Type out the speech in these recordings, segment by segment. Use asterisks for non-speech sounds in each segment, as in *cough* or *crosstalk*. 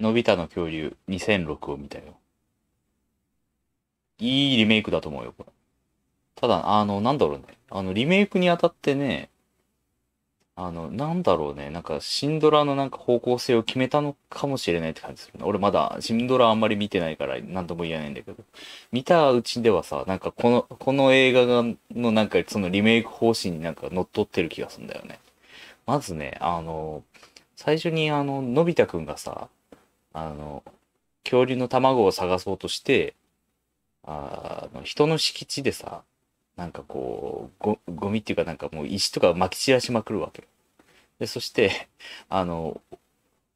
のび太の恐竜2006を見たよ。いいリメイクだと思うよ、これ。ただ、あの、なんだろうね。あの、リメイクにあたってね、あの、なんだろうね。なんか、シンドラのなんか方向性を決めたのかもしれないって感じするね。俺まだ、シンドラあんまり見てないから、なんとも言えないんだけど。見たうちではさ、なんかこの、この映画が、のなんか、そのリメイク方針になんか乗っ取ってる気がするんだよね。まずね、あの、最初にあの、のび太くんがさ、あの、恐竜の卵を探そうとして、あの、人の敷地でさ、なんかこう、ご、ゴミっていうかなんかもう石とか撒き散らしまくるわけ。で、そして、あの、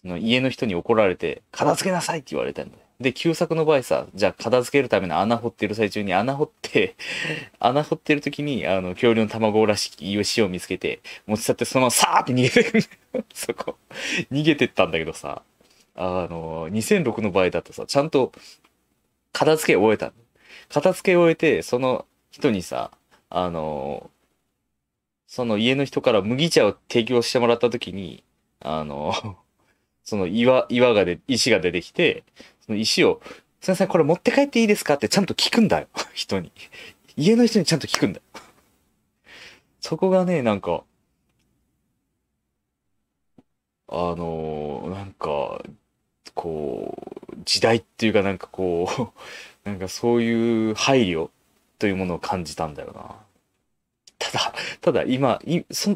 その家の人に怒られて、片付けなさいって言われたんだよ。で、旧作の場合さ、じゃあ片付けるための穴掘ってる最中に穴掘って、*laughs* 穴掘ってる時に、あの、恐竜の卵らしき石を見つけて、持ち去ってそのままさーって逃げてく *laughs* そこ。逃げてったんだけどさ、あの、2006の場合だとさ、ちゃんと片付け終えた。片付け終えて、その人にさ、あの、その家の人から麦茶を提供してもらった時に、あの、*laughs* その岩、岩がで、石が出てきて、その石を、すいません、これ持って帰っていいですかってちゃんと聞くんだよ。*laughs* 人に。家の人にちゃんと聞くんだよ。そこがね、なんか、あのー、なんか、こう、時代っていうかなんかこう、*laughs* なんかそういう配慮というものを感じたんだよな。ただ、ただ今、いそ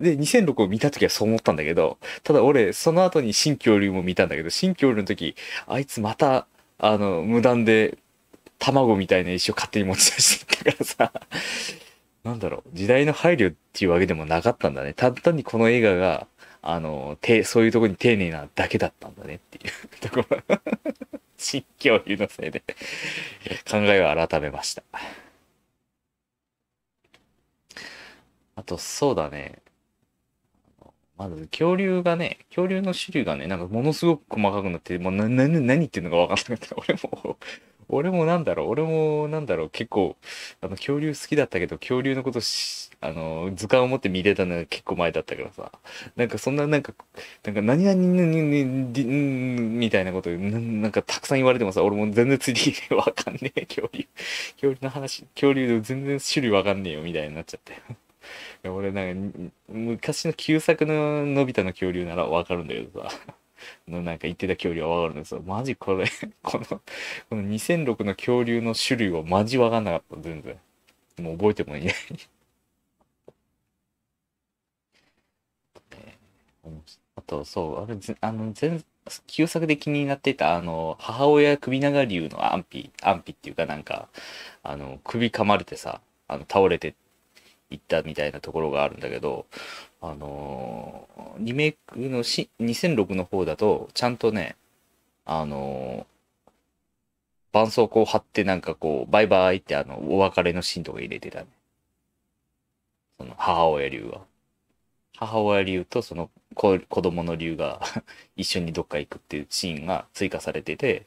で、2006を見た時はそう思ったんだけど、ただ俺、その後に新恐竜も見たんだけど、新恐竜の時、あいつまた、あの、無断で卵みたいな石を勝手に持ち出してたからさ、なんだろう、時代の配慮っていうわけでもなかったんだね。たったにこの映画が、あの、て、そういうとこに丁寧なだけだったんだねっていう *laughs* ところ。新教諭のせいで *laughs* 考えを改めました。あと、そうだね。まず、恐竜がね、恐竜の種類がね、なんかものすごく細かくなって、もう何、何言ってるのか分かんなくて、俺も俺もなんだろう、俺もなんだろう、結構、あの、恐竜好きだったけど、恐竜のことし、あの、図鑑を持って見れたのは結構前だったからさ、なんかそんな、なんか、なんか何々みたいなことな、なんかたくさん言われてもさ、俺も全然ついてわかんねえ、恐竜。恐竜の話、恐竜で全然種類わかんねえよ、みたいになっちゃって。俺なんか、昔の旧作ののび太の恐竜ならわかるんだけどさ。のなんか言ってた恐竜はわかるんですよ。マジこれ *laughs* この、この2006の恐竜の種類をマジわかんなかった、全然。もう覚えてもいない *laughs* あと、そう、あれ、あの、全、旧作で気になってた、あの、母親首長竜の安否、安否っていうかなんか、あの、首噛まれてさ、あの、倒れて行ったみたいなところがあるんだけど、あのー、リメイクのし2006の方だと、ちゃんとね、あのー、絆創膏貼ってなんかこう、バイバイってあの、お別れのシーンとか入れてたね。その母親流は。母親流とその子子供の流が *laughs* 一緒にどっか行くっていうシーンが追加されてて、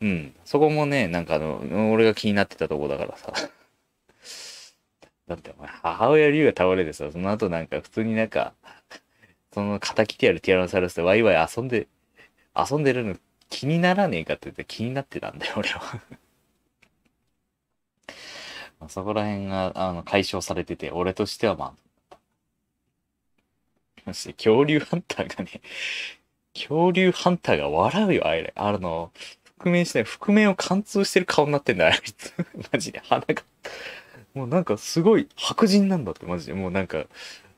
うん、そこもね、なんかあの、俺が気になってたとこだからさ。だってお前、母親竜が倒れてさ、その後なんか普通になんか、その敵切ってやるティアノサウルスでワイワイ遊んで、遊んでるの気にならねえかって言って気になってたんだよ、俺は *laughs* まあ。そこら辺が、あの、解消されてて、俺としてはまあ、そして恐竜ハンターがね、恐竜ハンターが笑うよ、あれ。あの、覆面して、覆面を貫通してる顔になってんだよ、あいつ。*laughs* マジで。鼻が、もうなんかすごい白人なんだってマジでもうなんか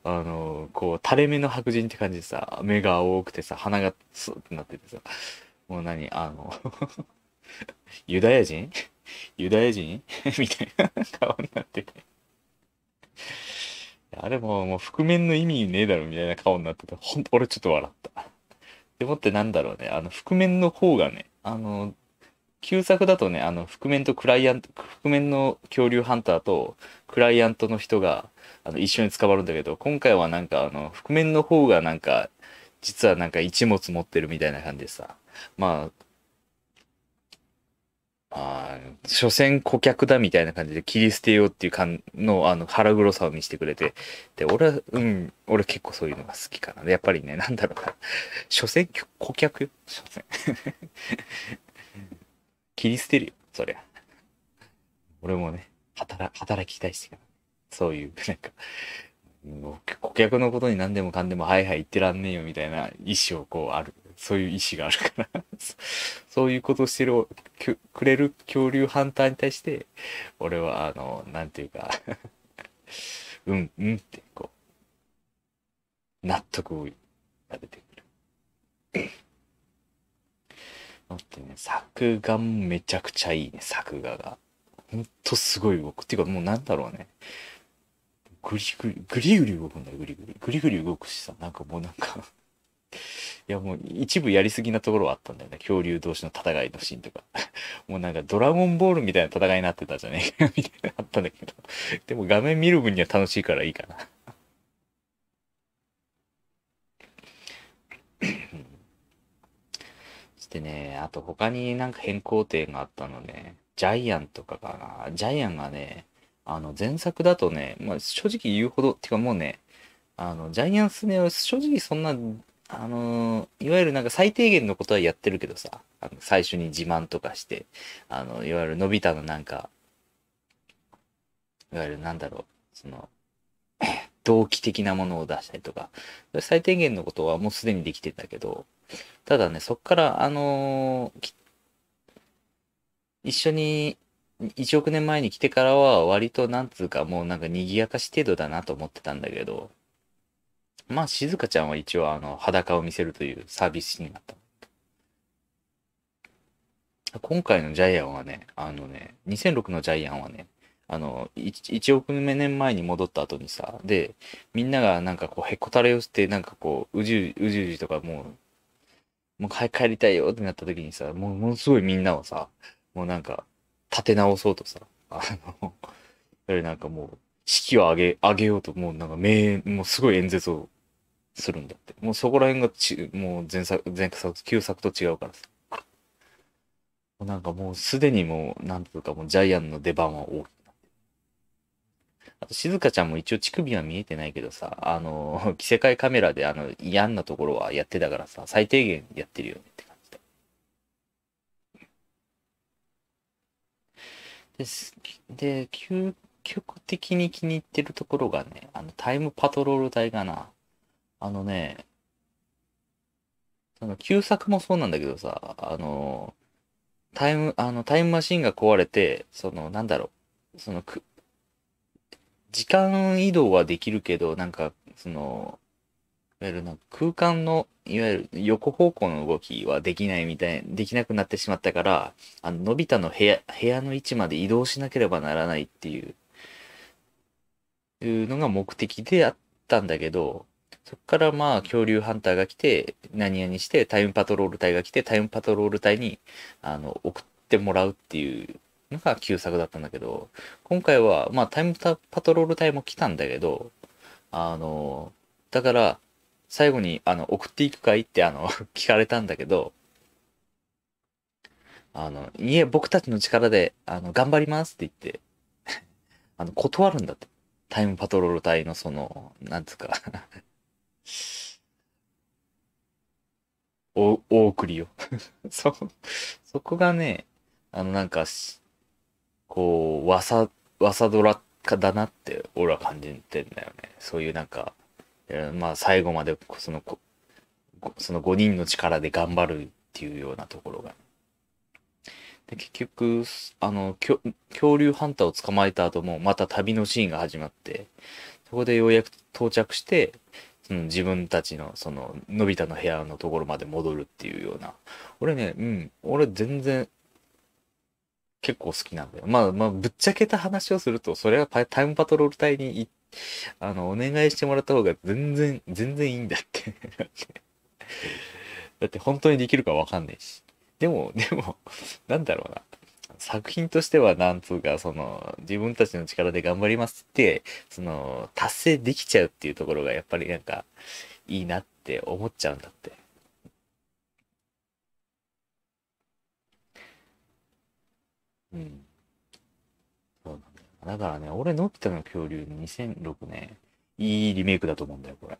あのこう垂れ目の白人って感じでさ目が青くてさ鼻がスーってなっててさもう何あの *laughs* ユダヤ人ユダヤ人 *laughs* みたいな顔になっててあれももう覆面の意味ねえだろみたいな顔になっててほんと俺ちょっと笑ったでもってなんだろうねあの覆面の方がねあの旧作だとね、あの、覆面とクライアント、覆面の恐竜ハンターとクライアントの人が、あの、一緒に捕まるんだけど、今回はなんか、あの、覆面の方がなんか、実はなんか一物持ってるみたいな感じでさ、まあ、あ所詮顧客だみたいな感じで切り捨てようっていう感の、あの、腹黒さを見せてくれて、で、俺は、うん、俺結構そういうのが好きかな。やっぱりね、なんだろうな、所詮顧客よ、所詮。切り捨てるよ、そりゃ。俺もね、働、働きたいし、そういう、なんか、顧客のことに何でもかんでも、はいはい言ってらんねえよみたいな意思をこうある。そういう意思があるから *laughs* そういうことをしてる、くれる恐竜ハンターに対して、俺は、あの、なんていうか *laughs* うん、うんって、こう、納得をが出てくる。待ってね、作画もめちゃくちゃいいね、作画が。ほんとすごい動く。っていうかもうなんだろうね。グリグリ、グリグリ動くんだよ、グリグリ。グリグリ動くしさ、なんかもうなんかいやもう一部やりすぎなところはあったんだよね。恐竜同士の戦いのシーンとか。もうなんかドラゴンボールみたいな戦いになってたじゃねえかみたいなあったんだけど。でも画面見る分には楽しいからいいかなしてね、あと他になんか変更点があったのね、ジャイアンとかかな。ジャイアンがね、あの前作だとね、まあ、正直言うほど、ってかもうね、あの、ジャイアンスネは正直そんな、あの、いわゆるなんか最低限のことはやってるけどさ、あの最初に自慢とかして、あの、いわゆる伸びたのなんか、いわゆるなんだろう、その、*coughs* 動機的なものを出したりとか、最低限のことはもうすでにできてんだけど、ただね、そっから、あのー、一緒に1億年前に来てからは割となんつうかもうなんか賑やかし程度だなと思ってたんだけど、まあ静香ちゃんは一応あの裸を見せるというサービスになった。今回のジャイアンはね、あのね、2006のジャイアンはね、あの、1, 1億年前に戻った後にさ、で、みんながなんかこう、へこたれをして、なんかこう、うじうじうじとかもう、もう早帰りたいよってなった時にさ、もうものすごいみんなをさ、もうなんか、立て直そうとさ、あの、やりなんかもう、式を上げ、上げようと、もうなんか名、もうすごい演説をするんだって。もうそこら辺がち、もう前作、前作、旧作と違うからさ。なんかもうすでにもう、なんとかもうジャイアンの出番は多い。あと、静香ちゃんも一応乳首は見えてないけどさ、あの、*laughs* 着せ替えカメラであの、嫌なところはやってたからさ、最低限やってるよねって感じで。です。で、究極的に気に入ってるところがね、あの、タイムパトロール隊がな、あのね、その旧作もそうなんだけどさ、あの、タイム、あの、タイムマシンが壊れて、その、なんだろう、そのく、時間移動はできるけど、なんか、その、いわゆるなんか空間の、いわゆる横方向の動きはできないみたい、できなくなってしまったから、あの、のび太の部屋、部屋の位置まで移動しなければならないっていう、いうのが目的であったんだけど、そっからまあ恐竜ハンターが来て、何々して、タイムパトロール隊が来て、タイムパトロール隊に、あの、送ってもらうっていうのが旧作だったんだけど、今回は、まあ、タイムパトロール隊も来たんだけど、あの、だから、最後に、あの、送っていくかいって、あの、*laughs* 聞かれたんだけど、あの、いえ、僕たちの力で、あの、頑張りますって言って、*laughs* あの、断るんだって。タイムパトロール隊のその、なんつうか *laughs* お、お送りを。そ、そこがね、あの、なんか、こう、わさ、わさドラだなって俺は感じてんだよね。そういうなんか、まあ最後までその、その5人の力で頑張るっていうようなところが。で結局、あの、恐竜ハンターを捕まえた後も、また旅のシーンが始まって、そこでようやく到着して、その自分たちの、その、のび太の部屋のところまで戻るっていうような。俺ね、うん、俺全然、結構好きなんだよ。まあ、まあ、ぶっちゃけた話をすると、それはタイムパトロール隊に、あの、お願いしてもらった方が全然、全然いいんだって *laughs* だって本当にできるかわかんないし。でも、でも、なんだろうな。作品としては、なんつうか、その、自分たちの力で頑張りますって、その、達成できちゃうっていうところが、やっぱりなんか、いいなって思っちゃうんだって。そうなんだよ。だからね、俺のっての恐竜2006年、いいリメイクだと思うんだよ、これ。